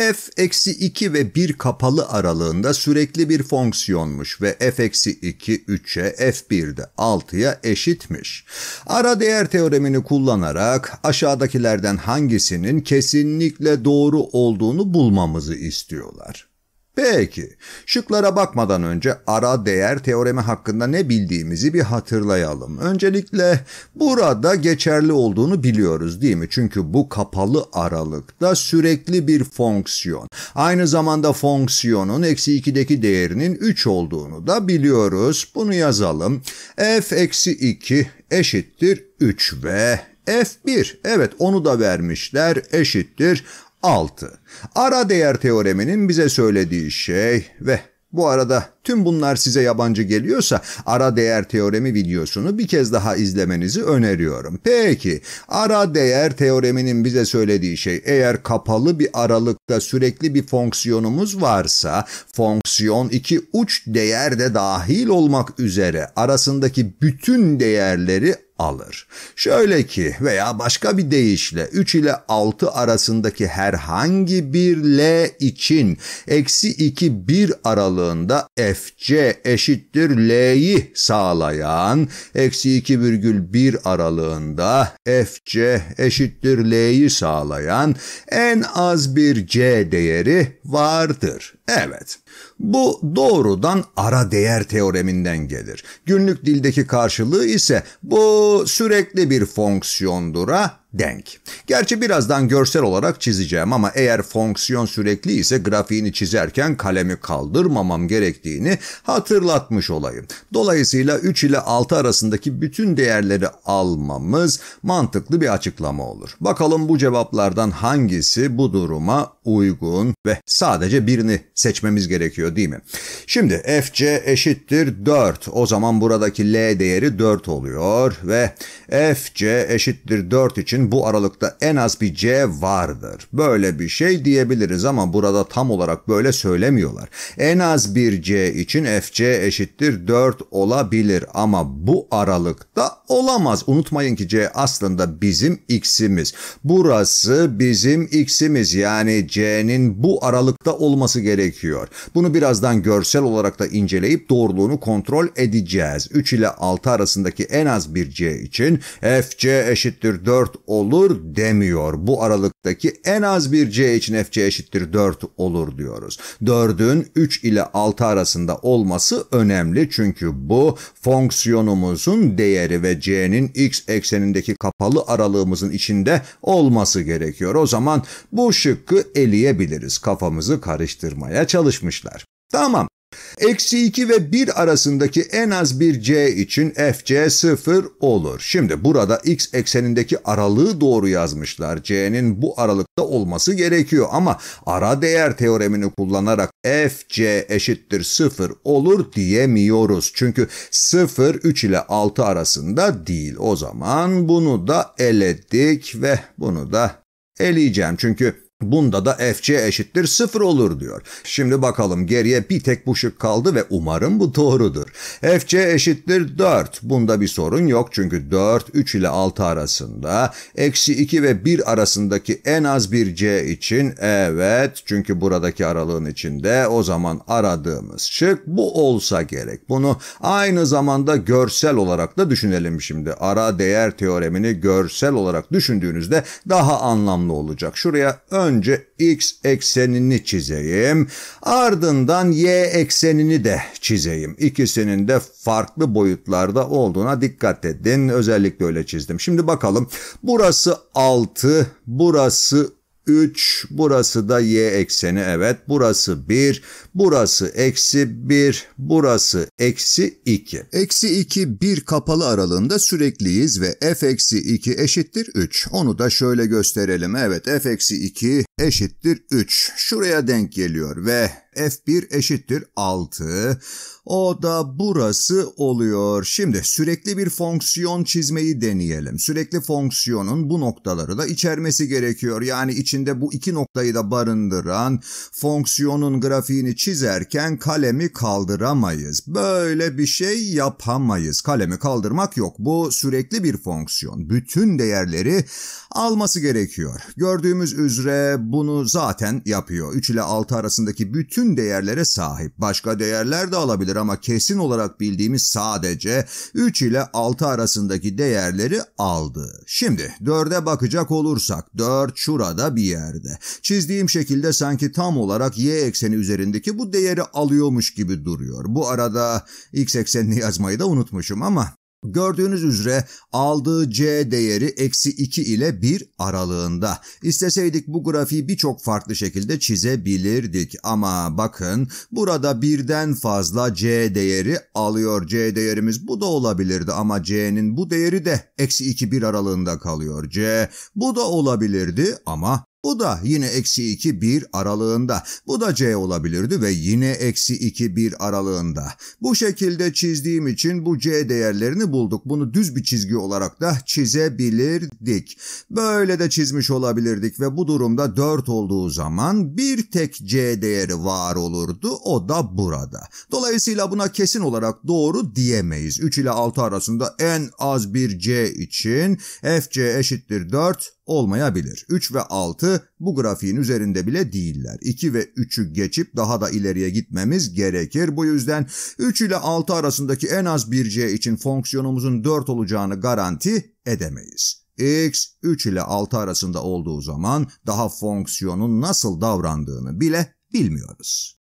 f-2 ve 1 kapalı aralığında sürekli bir fonksiyonmuş ve f-2 3'e f1'de 6'ya eşitmiş. Ara değer teoremini kullanarak aşağıdakilerden hangisinin kesinlikle doğru olduğunu bulmamızı istiyorlar. Peki, şıklara bakmadan önce ara değer teoremi hakkında ne bildiğimizi bir hatırlayalım. Öncelikle burada geçerli olduğunu biliyoruz değil mi? Çünkü bu kapalı aralıkta sürekli bir fonksiyon. Aynı zamanda fonksiyonun eksi 2'deki değerinin 3 olduğunu da biliyoruz. Bunu yazalım. f eksi 2 eşittir 3 ve F1 evet onu da vermişler eşittir 6. Ara değer teoreminin bize söylediği şey ve bu arada tüm bunlar size yabancı geliyorsa ara değer teoremi videosunu bir kez daha izlemenizi öneriyorum. Peki ara değer teoreminin bize söylediği şey eğer kapalı bir aralıkta sürekli bir fonksiyonumuz varsa fonksiyon iki uç değer de dahil olmak üzere arasındaki bütün değerleri alır. Şöyle ki veya başka bir deyişle 3 ile 6 arasındaki herhangi bir L için eksi 2 1 aralığında FC eşittir L'yi sağlayan eksi virgül 2,1 aralığında FC eşittir L'yi sağlayan en az bir C değeri vardır. Evet bu doğrudan ara değer teoreminden gelir. Günlük dildeki karşılığı ise bu sürekli bir fonksiyondur denk. Gerçi birazdan görsel olarak çizeceğim ama eğer fonksiyon sürekli ise grafiğini çizerken kalemi kaldırmamam gerektiğini hatırlatmış olayım. Dolayısıyla 3 ile 6 arasındaki bütün değerleri almamız mantıklı bir açıklama olur. Bakalım bu cevaplardan hangisi bu duruma uygun ve sadece birini seçmemiz gerekiyor değil mi? Şimdi fc eşittir 4. O zaman buradaki l değeri 4 oluyor ve fc eşittir 4 için için bu aralıkta en az bir C vardır. Böyle bir şey diyebiliriz ama burada tam olarak böyle söylemiyorlar. En az bir C için FC eşittir 4 olabilir ama bu aralıkta olamaz. Unutmayın ki C aslında bizim x'imiz. Burası bizim x'imiz yani C'nin bu aralıkta olması gerekiyor. Bunu birazdan görsel olarak da inceleyip doğruluğunu kontrol edeceğiz. 3 ile 6 arasındaki en az bir C için FC eşittir 4 olur demiyor. Bu aralıktaki en az bir C için FC eşittir 4 olur diyoruz. 4'ün 3 ile 6 arasında olması önemli çünkü bu fonksiyonumuzun değeri ve C'nin X eksenindeki kapalı aralığımızın içinde olması gerekiyor. O zaman bu şıkkı eleyebiliriz. Kafamızı karıştırmaya çalışmışlar. Tamam Eksi 2 ve 1 arasındaki en az bir c için fc 0 olur. Şimdi burada x eksenindeki aralığı doğru yazmışlar. c'nin bu aralıkta olması gerekiyor ama ara değer teoremini kullanarak fc eşittir 0 olur diyemiyoruz. Çünkü 0 3 ile 6 arasında değil. O zaman bunu da eledik ve bunu da eleyeceğim. Çünkü Bunda da fc eşittir 0 olur diyor. Şimdi bakalım geriye bir tek bu şık kaldı ve umarım bu doğrudur. fc eşittir 4. Bunda bir sorun yok çünkü 4 3 ile 6 arasında eksi 2 ve 1 arasındaki en az bir c için evet çünkü buradaki aralığın içinde o zaman aradığımız şık bu olsa gerek. Bunu aynı zamanda görsel olarak da düşünelim şimdi. Ara değer teoremini görsel olarak düşündüğünüzde daha anlamlı olacak. Şuraya ön önce x eksenini çizeyim. Ardından y eksenini de çizeyim. İkisinin de farklı boyutlarda olduğuna dikkat edin. Özellikle öyle çizdim. Şimdi bakalım. Burası 6, burası 3, burası da y ekseni evet, burası 1, burası eksi 1, burası eksi 2. Eksi 2, 1 kapalı aralığında sürekliyiz ve f eksi 2 eşittir 3. Onu da şöyle gösterelim. Evet f eksi 2 eşittir 3. Şuraya denk geliyor ve F1 eşittir 6. O da burası oluyor. Şimdi sürekli bir fonksiyon çizmeyi deneyelim. Sürekli fonksiyonun bu noktaları da içermesi gerekiyor. Yani içinde bu iki noktayı da barındıran fonksiyonun grafiğini çizerken kalemi kaldıramayız. Böyle bir şey yapamayız. Kalemi kaldırmak yok. Bu sürekli bir fonksiyon. Bütün değerleri alması gerekiyor. Gördüğümüz üzere bunu zaten yapıyor. 3 ile 6 arasındaki bütün değerlere sahip. Başka değerler de alabilir ama kesin olarak bildiğimiz sadece 3 ile 6 arasındaki değerleri aldı. Şimdi 4'e bakacak olursak 4 şurada bir yerde. Çizdiğim şekilde sanki tam olarak y ekseni üzerindeki bu değeri alıyormuş gibi duruyor. Bu arada x eksenini yazmayı da unutmuşum ama Gördüğünüz üzere aldığı C değeri eksi 2 ile 1 aralığında. İsteseydik bu grafiği birçok farklı şekilde çizebilirdik ama bakın burada birden fazla C değeri alıyor. C değerimiz bu da olabilirdi ama C'nin bu değeri de eksi 2 1 aralığında kalıyor. C bu da olabilirdi ama bu da yine eksi 2 1 aralığında. Bu da C olabilirdi ve yine eksi 2 1 aralığında. Bu şekilde çizdiğim için bu C değerlerini bulduk. Bunu düz bir çizgi olarak da çizebilirdik. Böyle de çizmiş olabilirdik ve bu durumda 4 olduğu zaman bir tek C değeri var olurdu. O da burada. Dolayısıyla buna kesin olarak doğru diyemeyiz. 3 ile 6 arasında en az bir C için fc eşittir 4 olmayabilir. 3 ve 6 bu grafiğin üzerinde bile değiller. 2 ve 3'ü geçip daha da ileriye gitmemiz gerekir. Bu yüzden 3 ile 6 arasındaki en az bir c için fonksiyonumuzun 4 olacağını garanti edemeyiz. x 3 ile 6 arasında olduğu zaman daha fonksiyonun nasıl davrandığını bile bilmiyoruz.